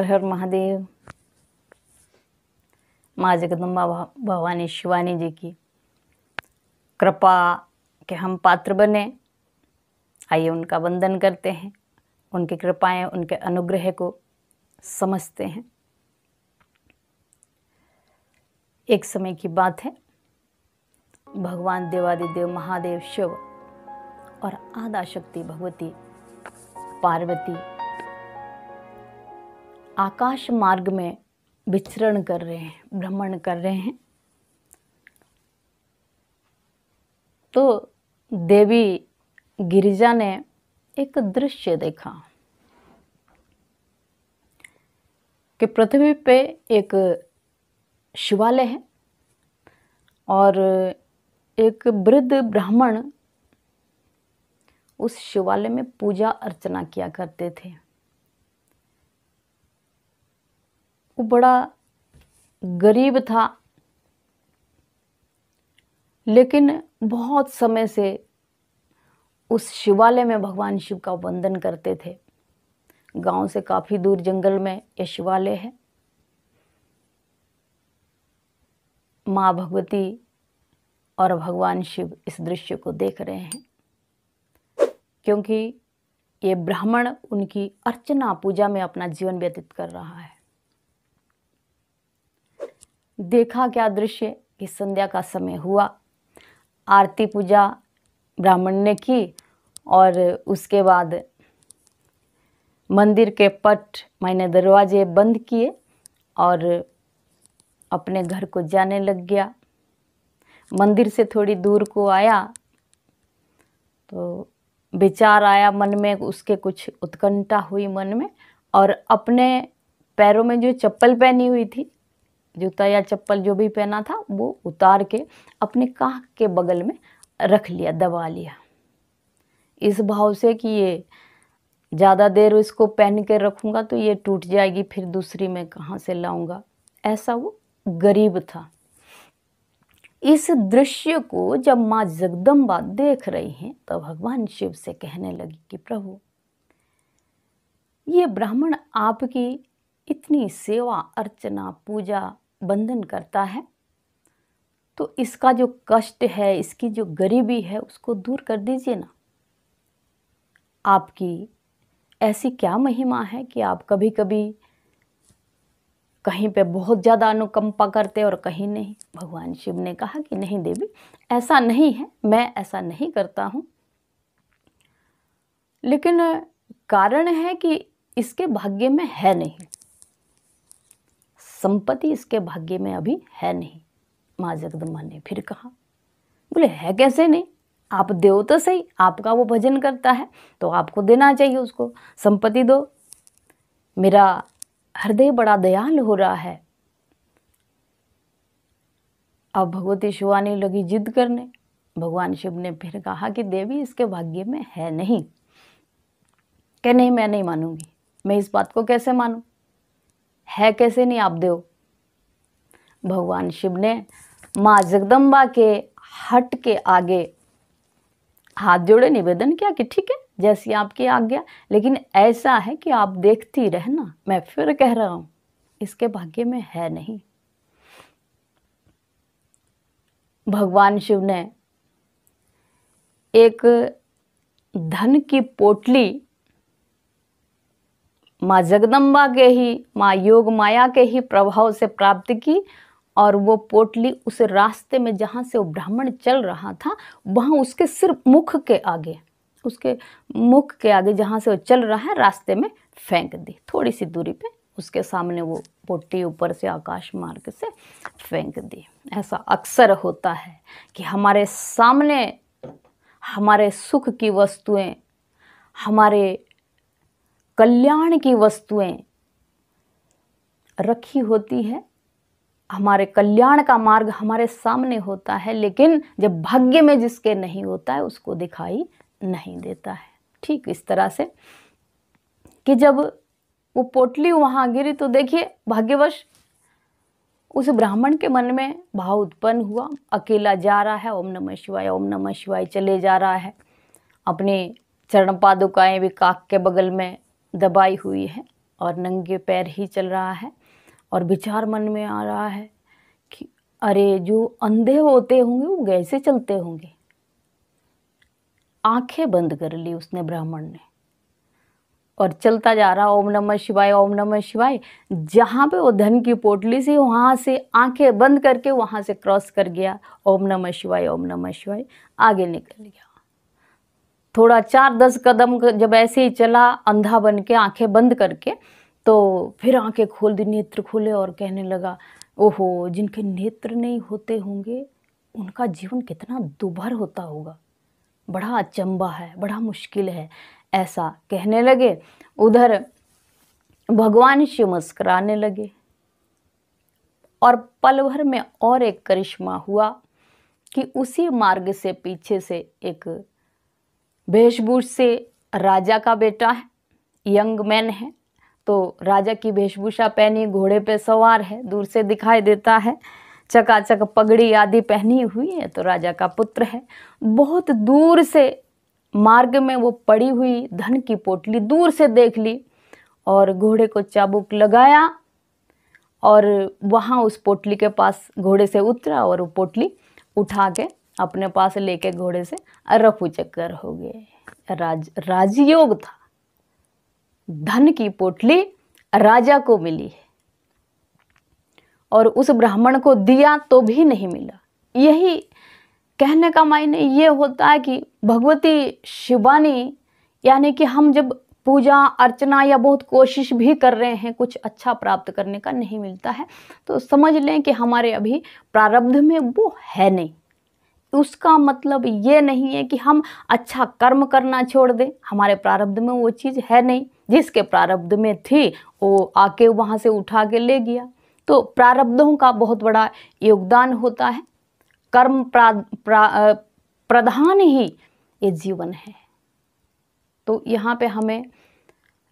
हर हर महादेव माँ जगदम्बा भवानी शिवानी जी की कृपा के हम पात्र बने आइए उनका वंदन करते हैं उनकी कृपाएं उनके अनुग्रह को समझते हैं एक समय की बात है भगवान देवादिदेव महादेव शिव और आदा शक्ति भगवती पार्वती आकाश मार्ग में विचरण कर रहे हैं भ्रमण कर रहे हैं तो देवी गिरिजा ने एक दृश्य देखा कि पृथ्वी पे एक शिवालय है और एक वृद्ध ब्राह्मण उस शिवालय में पूजा अर्चना किया करते थे वो बड़ा गरीब था लेकिन बहुत समय से उस शिवालय में भगवान शिव का वंदन करते थे गांव से काफ़ी दूर जंगल में यह शिवालय है माँ भगवती और भगवान शिव इस दृश्य को देख रहे हैं क्योंकि ये ब्राह्मण उनकी अर्चना पूजा में अपना जीवन व्यतीत कर रहा है देखा क्या दृश्य कि संध्या का समय हुआ आरती पूजा ब्राह्मण ने की और उसके बाद मंदिर के पट मैंने दरवाजे बंद किए और अपने घर को जाने लग गया मंदिर से थोड़ी दूर को आया तो विचार आया मन में उसके कुछ उत्कंठा हुई मन में और अपने पैरों में जो चप्पल पहनी हुई थी जूता या चप्पल जो भी पहना था वो उतार के अपने काह के बगल में रख लिया दबा लिया इस भाव से कि ये ज़्यादा देर इसको पहन के रखूँगा तो ये टूट जाएगी फिर दूसरी मैं कहाँ से लाऊँगा ऐसा वो गरीब था इस दृश्य को जब माँ जगदम्बा देख रही हैं तो भगवान शिव से कहने लगी कि प्रभु ये ब्राह्मण आपकी इतनी सेवा अर्चना पूजा बंधन करता है तो इसका जो कष्ट है इसकी जो गरीबी है उसको दूर कर दीजिए ना आपकी ऐसी क्या महिमा है कि आप कभी कभी कहीं पे बहुत ज़्यादा अनुकंपा करते और कहीं नहीं भगवान शिव ने कहा कि नहीं देवी ऐसा नहीं है मैं ऐसा नहीं करता हूँ लेकिन कारण है कि इसके भाग्य में है नहीं संपत्ति इसके भाग्य में अभी है नहीं माँ जगदम्बा ने फिर कहा बोले है कैसे नहीं आप देव तो सही आपका वो भजन करता है तो आपको देना चाहिए उसको संपत्ति दो मेरा हृदय बड़ा दयाल हो रहा है अब भगवती शिवानी लगी जिद करने भगवान शिव ने फिर कहा कि देवी इसके भाग्य में है नहीं कह नहीं मैं नहीं मानूंगी मैं इस बात को कैसे मानूं है कैसे नहीं आप देव भगवान शिव ने माँ जगदम्बा के हट के आगे हाथ जोड़े निवेदन किया कि ठीक है जैसी आपकी आज्ञा लेकिन ऐसा है कि आप देखती रहना मैं फिर कह रहा हूं इसके भाग्य में है नहीं भगवान शिव ने एक धन की पोटली माँ जगदम्बा के ही माँ योग माया के ही प्रभाव से प्राप्त की और वो पोटली उस रास्ते में जहाँ से वो ब्राह्मण चल रहा था वहाँ उसके सिर मुख के आगे उसके मुख के आगे जहाँ से वो चल रहा है रास्ते में फेंक दी थोड़ी सी दूरी पे उसके सामने वो पोटली ऊपर से आकाश मार्ग से फेंक दी ऐसा अक्सर होता है कि हमारे सामने हमारे सुख की वस्तुएं हमारे कल्याण की वस्तुएं रखी होती है हमारे कल्याण का मार्ग हमारे सामने होता है लेकिन जब भाग्य में जिसके नहीं होता है उसको दिखाई नहीं देता है ठीक इस तरह से कि जब वो पोटली वहां गिरी तो देखिए भाग्यवश उस ब्राह्मण के मन में भाव उत्पन्न हुआ अकेला जा रहा है ओम नमः शिवाय ओम नमः शिवाय चले जा रहा है अपने चरण पादुकाएं भी काक के बगल में दबाई हुई है और नंगे पैर ही चल रहा है और विचार मन में आ रहा है कि अरे जो अंधे होते होंगे वो कैसे चलते होंगे आंखें बंद कर ली उसने ब्राह्मण ने और चलता जा रहा ओम नमः शिवाय ओम नमः शिवाय जहाँ पे वो धन की पोटली सी वहाँ से आंखें बंद करके वहाँ से क्रॉस कर गया ओम नमः शिवाय ओम नमः शिवाय आगे निकल गया थोड़ा चार दस कदम जब ऐसे ही चला अंधा बन के आंखें बंद करके तो फिर आंखें खोल दी नेत्र खोले और कहने लगा ओहो जिनके नेत्र नहीं होते होंगे उनका जीवन कितना दुभर होता होगा बड़ा अचंबा है बड़ा मुश्किल है ऐसा कहने लगे उधर भगवान शिव मुस्कराने लगे और पल भर में और एक करिश्मा हुआ कि उसी मार्ग से पीछे से एक वेशभूष से राजा का बेटा है यंग मैन है तो राजा की वेशभूषा पहनी घोड़े पे सवार है दूर से दिखाई देता है चकाचक पगड़ी आदि पहनी हुई है तो राजा का पुत्र है बहुत दूर से मार्ग में वो पड़ी हुई धन की पोटली दूर से देख ली और घोड़े को चाबुक लगाया और वहाँ उस पोटली के पास घोड़े से उतरा और वो पोटली उठा के अपने पास लेके घोड़े से रफू चक्कर हो गए राज राजयोग था धन की पोटली राजा को मिली है और उस ब्राह्मण को दिया तो भी नहीं मिला यही कहने का मायने ये होता है कि भगवती शिवानी यानी कि हम जब पूजा अर्चना या बहुत कोशिश भी कर रहे हैं कुछ अच्छा प्राप्त करने का नहीं मिलता है तो समझ लें कि हमारे अभी प्रारब्ध में वो है नहीं उसका मतलब ये नहीं है कि हम अच्छा कर्म करना छोड़ दें हमारे प्रारब्ध में वो चीज़ है नहीं जिसके प्रारब्ध में थी वो आके वहाँ से उठा के ले गया तो प्रारब्धों का बहुत बड़ा योगदान होता है कर्म प्रा, प्रा, प्रधान ही ये जीवन है तो यहाँ पे हमें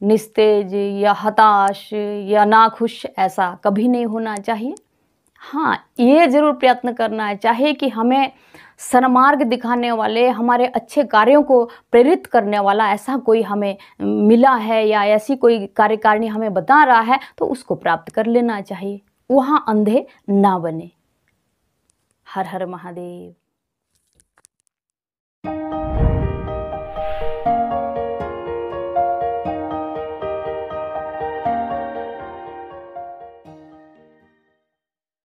निस्तेज या हताश या नाखुश ऐसा कभी नहीं होना चाहिए हाँ ये ज़रूर प्रयत्न करना है चाहिए कि हमें सनमार्ग दिखाने वाले हमारे अच्छे कार्यों को प्रेरित करने वाला ऐसा कोई हमें मिला है या ऐसी कोई कार्यकारिणी हमें बता रहा है तो उसको प्राप्त कर लेना चाहिए वहाँ अंधे ना बने हर हर महादेव